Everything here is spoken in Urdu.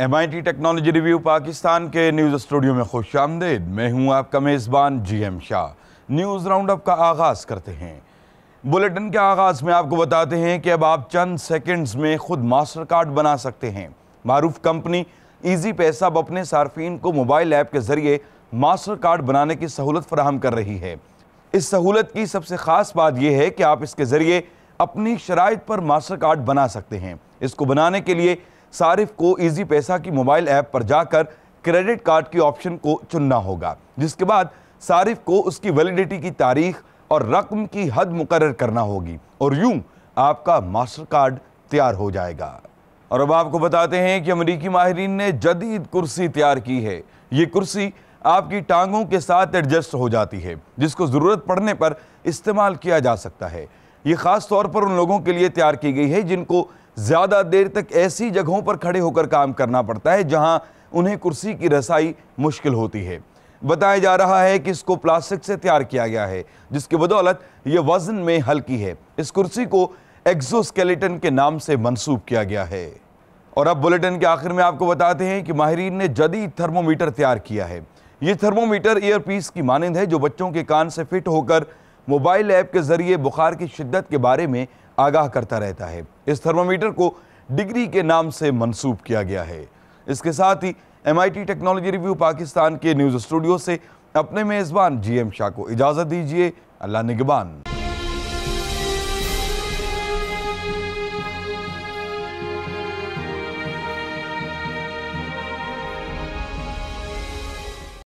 M I T technology review Pakistan کے نیوز اسٹوڈیو میں خوش آمدید میں ہوں آپ کا میزبان G M Shah news round up کا آغاز کرتے ہیں بلیٹن کے آغاز میں آپ کو بتاتے ہیں کہ اب آپ چند سیکنڈز میں خود ماسٹر کارڈ بنا سکتے ہیں معروف کمپنی ایزی پیسہ اب اپنے صارفین کو موبائل ایپ کے ذریعے ماسٹر کارڈ بنانے کی سہولت فراہم کر رہی ہے اس سہولت کی سب سے خاص بات یہ ہے کہ آپ اس کے ذریعے اپنی شرائط پر ماسٹر کارڈ بنا سکتے ہیں اس کو بنانے کے لیے صارف کو ایزی پیسہ کی موبائل ایپ پر جا کر کریڈٹ کارڈ کی آپشن کو چننا ہوگا جس کے بعد صارف کو اس کی ویلیڈیٹی کی تاریخ اور رقم کی حد مقرر کرنا ہوگی اور یوں آپ کا ماسٹر کارڈ تیار ہو جائے گا اور اب آپ کو بتاتے ہیں کہ امریکی ماہرین نے جدید کرسی تیار کی ہے یہ کرسی آپ کی ٹانگوں کے ساتھ ایڈجسٹ ہو جاتی ہے جس کو ضرورت پڑنے پر استعمال کیا جا سکتا ہے یہ خاص طور پر ان لوگوں کے لیے تیار کی گئی ہے جن کو زیادہ دیر تک ایسی جگہوں پر کھڑے ہو کر کام کرنا پڑتا ہے جہاں انہیں کرسی کی رسائی مشکل ہوتی ہے بتایا جا رہا ہے کہ اس کو پلاسٹک سے تیار کیا گیا ہے جس کی بدولت یہ وزن میں ہلکی ہے اس کرسی کو سکیلٹن کے نام سے منسوب کیا گیا ہے اور اب بلیٹن کے آخر میں آپ کو بتاتے ہیں کہ ماہرین نے جدید تھرمومیٹر تیار کیا ہے یہ تھرمومیٹر ائر ایئر پیس کی مانند ہے جو بچوں کے کان سے فٹ ہو کر موبائل ایپ کے ذریعے بخار کی شدت کے بارے میں آگاہ کرتا رہتا ہے اس تھرمومیٹر کو ڈگری کے نام سے منسوب کیا گیا ہے اس کے ساتھ ہی M I T technology review Pakistan کے نیوز اسٹوڈیو سے اپنے میزبان جی ایم شاہ کو اجازت دیجیے اللہ نگبان